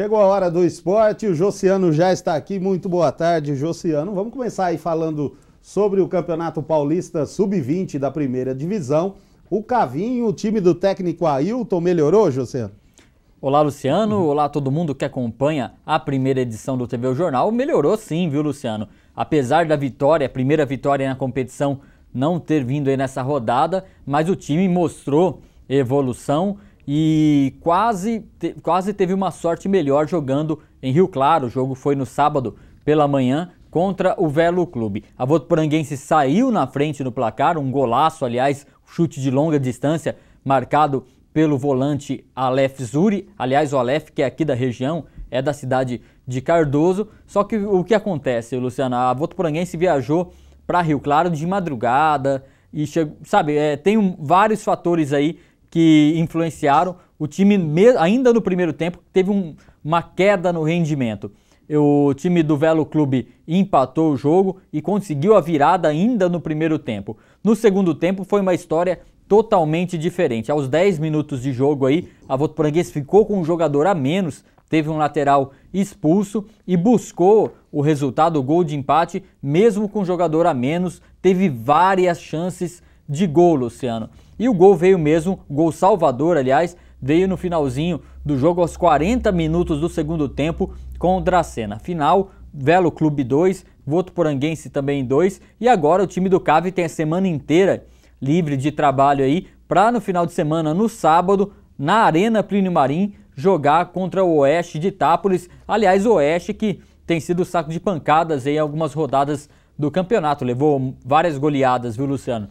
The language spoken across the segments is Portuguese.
Chegou a hora do esporte, o Josiano já está aqui. Muito boa tarde, Josiano. Vamos começar aí falando sobre o Campeonato Paulista Sub-20 da primeira divisão. O Cavinho, o time do técnico Ailton, melhorou, Josiano? Olá, Luciano. Uhum. Olá, todo mundo que acompanha a primeira edição do TV o Jornal. Melhorou sim, viu, Luciano? Apesar da vitória, primeira vitória na competição, não ter vindo aí nessa rodada, mas o time mostrou evolução e quase, te, quase teve uma sorte melhor jogando em Rio Claro. O jogo foi no sábado pela manhã contra o Velo Clube. A Votuporanguense saiu na frente no placar, um golaço, aliás, chute de longa distância marcado pelo volante Aleph Zuri. Aliás, o Aleph, que é aqui da região, é da cidade de Cardoso. Só que o que acontece, Luciana? A Votuporanguense viajou para Rio Claro de madrugada e, chegou, sabe, é, tem um, vários fatores aí que influenciaram. O time, ainda no primeiro tempo, teve um, uma queda no rendimento. O time do Velo Clube empatou o jogo e conseguiu a virada ainda no primeiro tempo. No segundo tempo foi uma história totalmente diferente. Aos 10 minutos de jogo aí, a Votoporanguense ficou com um jogador a menos, teve um lateral expulso e buscou o resultado, o gol de empate, mesmo com um jogador a menos, teve várias chances de gol, Luciano. E o gol veio mesmo, gol salvador, aliás, veio no finalzinho do jogo aos 40 minutos do segundo tempo com o Dracena. Final, Velo Clube 2, Poranguense também 2 e agora o time do Cave tem a semana inteira livre de trabalho aí para no final de semana, no sábado, na Arena Plínio Marim, jogar contra o Oeste de Itápolis. Aliás, o Oeste que tem sido saco de pancadas em algumas rodadas do campeonato, levou várias goleadas, viu, Luciano?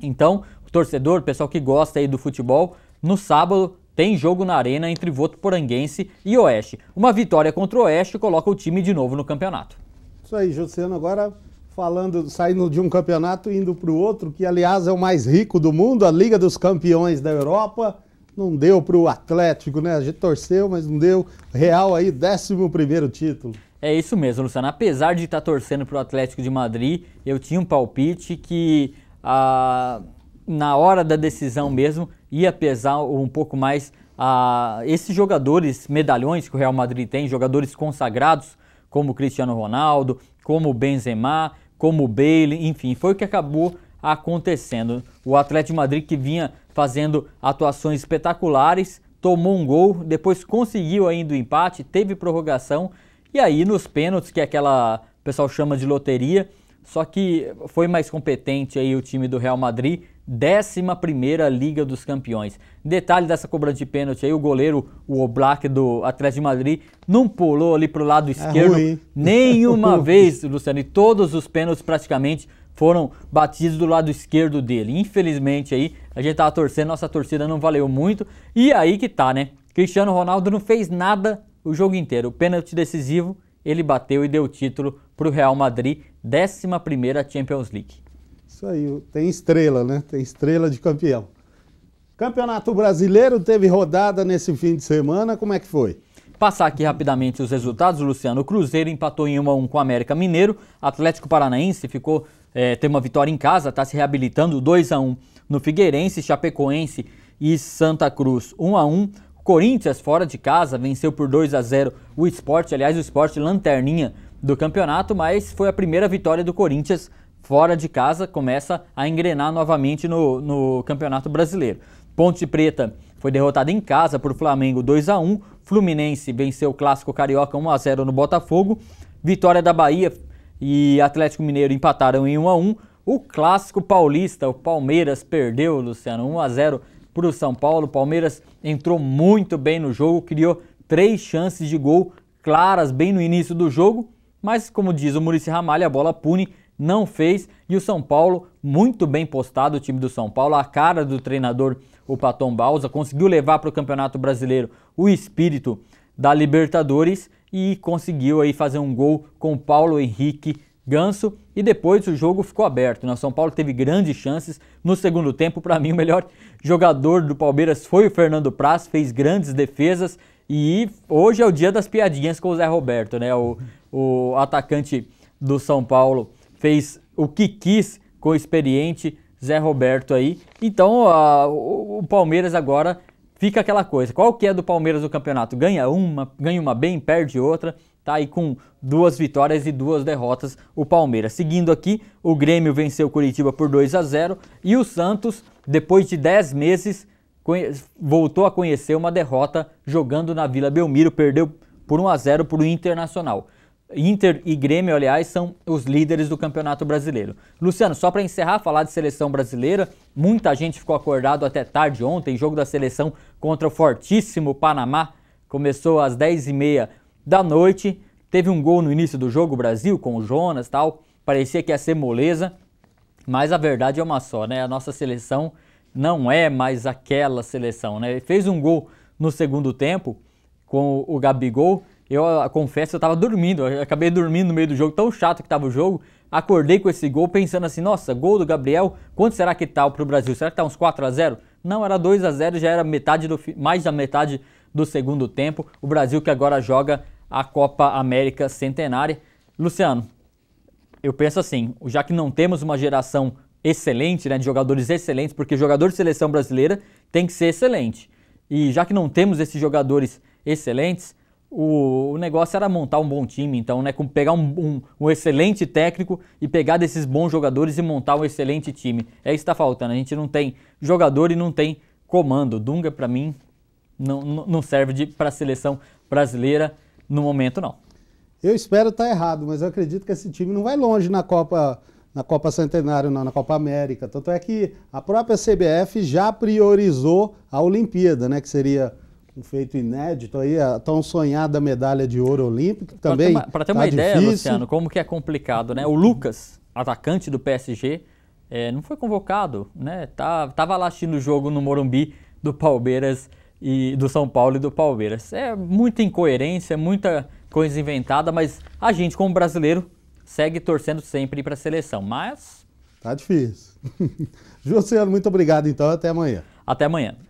Então, torcedor, pessoal que gosta aí do futebol, no sábado tem jogo na arena entre voto Poranguense e Oeste. Uma vitória contra o Oeste coloca o time de novo no campeonato. Isso aí, Josiano, agora falando, saindo de um campeonato e indo para o outro, que aliás é o mais rico do mundo, a Liga dos Campeões da Europa. Não deu para o Atlético, né? A gente torceu, mas não deu. Real aí, 11 título. É isso mesmo, Luciano. Apesar de estar tá torcendo para o Atlético de Madrid, eu tinha um palpite que a. Ah na hora da decisão mesmo ia pesar um pouco mais a esses jogadores medalhões que o Real Madrid tem, jogadores consagrados como Cristiano Ronaldo, como Benzema, como Bale, enfim, foi o que acabou acontecendo. O Atlético Madrid que vinha fazendo atuações espetaculares, tomou um gol, depois conseguiu ainda o empate, teve prorrogação e aí nos pênaltis, que é aquela o pessoal chama de loteria, só que foi mais competente aí o time do Real Madrid, 11 Liga dos Campeões. Detalhe dessa cobrança de pênalti aí, o goleiro, o Oblak do Atlético de Madrid, não pulou ali pro lado é esquerdo é nenhuma vez, Luciano. E todos os pênaltis praticamente foram batidos do lado esquerdo dele. Infelizmente aí, a gente estava torcendo, nossa torcida não valeu muito. E aí que tá, né? Cristiano Ronaldo não fez nada o jogo inteiro. O pênalti decisivo, ele bateu e deu o título pro Real Madrid, 11 Champions League. Isso aí, tem estrela, né? Tem estrela de campeão. Campeonato Brasileiro teve rodada nesse fim de semana, como é que foi? Passar aqui rapidamente os resultados, Luciano. O Cruzeiro empatou em 1 a 1 com o América Mineiro. Atlético Paranaense ficou é, tem uma vitória em casa, está se reabilitando 2 a 1 no Figueirense, Chapecoense e Santa Cruz 1 a 1. Corinthians fora de casa venceu por 2 a 0 o Esporte, aliás o Esporte lanterninha do campeonato, mas foi a primeira vitória do Corinthians fora de casa, começa a engrenar novamente no, no Campeonato Brasileiro. Ponte Preta foi derrotada em casa por Flamengo 2 a 1 Fluminense venceu o Clássico Carioca 1 a 0 no Botafogo, Vitória da Bahia e Atlético Mineiro empataram em 1 a 1 o Clássico Paulista, o Palmeiras perdeu, Luciano, 1 a 0 para o São Paulo. O Palmeiras entrou muito bem no jogo, criou três chances de gol claras bem no início do jogo, mas como diz o Murici Ramalho, a bola pune não fez e o São Paulo, muito bem postado, o time do São Paulo, a cara do treinador, o Paton Balsa, conseguiu levar para o Campeonato Brasileiro o espírito da Libertadores e conseguiu aí fazer um gol com Paulo Henrique Ganso e depois o jogo ficou aberto. Né? O São Paulo teve grandes chances no segundo tempo. Para mim, o melhor jogador do Palmeiras foi o Fernando Praz, fez grandes defesas e hoje é o dia das piadinhas com o Zé Roberto, né? O, o atacante do São Paulo fez o que quis com o experiente Zé Roberto aí. Então a, o, o, Palmeiras agora fica aquela coisa. Qual que é do Palmeiras do campeonato? Ganha uma, ganha uma bem, perde outra. Tá aí com duas vitórias e duas derrotas o Palmeiras. Seguindo aqui, o Grêmio venceu o Curitiba por 2 a 0 e o Santos, depois de 10 meses, voltou a conhecer uma derrota jogando na Vila Belmiro, perdeu por 1 a 0 para o Internacional. Inter e Grêmio, aliás, são os líderes do Campeonato Brasileiro. Luciano, só para encerrar, falar de seleção brasileira, muita gente ficou acordado até tarde ontem, jogo da seleção contra o fortíssimo Panamá, começou às 10h30 da noite, teve um gol no início do jogo, Brasil, com o Jonas tal, parecia que ia ser moleza, mas a verdade é uma só, né? A nossa seleção não é mais aquela seleção, né? Fez um gol no segundo tempo com o Gabigol, eu confesso, eu tava dormindo, eu acabei dormindo no meio do jogo, tão chato que tava o jogo. Acordei com esse gol pensando assim, nossa, gol do Gabriel, quanto será que tá pro Brasil? Será que tá uns 4 a 0 Não, era 2 a 0 já era metade do, mais da metade do segundo tempo. O Brasil que agora joga a Copa América Centenária. Luciano, eu penso assim, já que não temos uma geração excelente, né, de jogadores excelentes, porque jogador de seleção brasileira tem que ser excelente. E já que não temos esses jogadores excelentes, o, o, negócio era montar um bom time, então, né? Com pegar um, um, um, excelente técnico e pegar desses bons jogadores e montar um excelente time. É isso que tá faltando. A gente não tem jogador e não tem comando. Dunga, para mim, não, não serve para a seleção brasileira no momento, não. Eu espero estar tá errado, mas eu acredito que esse time não vai longe na Copa na Copa Centenário, não, na Copa América. Tanto é que a própria CBF já priorizou a Olimpíada, né? Que seria um feito inédito aí, a tão sonhada medalha de ouro olímpico também. Para ter uma, ter tá uma tá ideia, difícil. Luciano, como que é complicado, né? O Lucas, atacante do PSG, é, não foi convocado, né? Tá, tava lá assistindo o jogo no Morumbi do Palmeiras e do São Paulo e do Palmeiras. É muita incoerência, muita coisa inventada, mas a gente como brasileiro segue torcendo sempre para a seleção, mas tá difícil. Luciano, muito obrigado então, até amanhã. Até amanhã.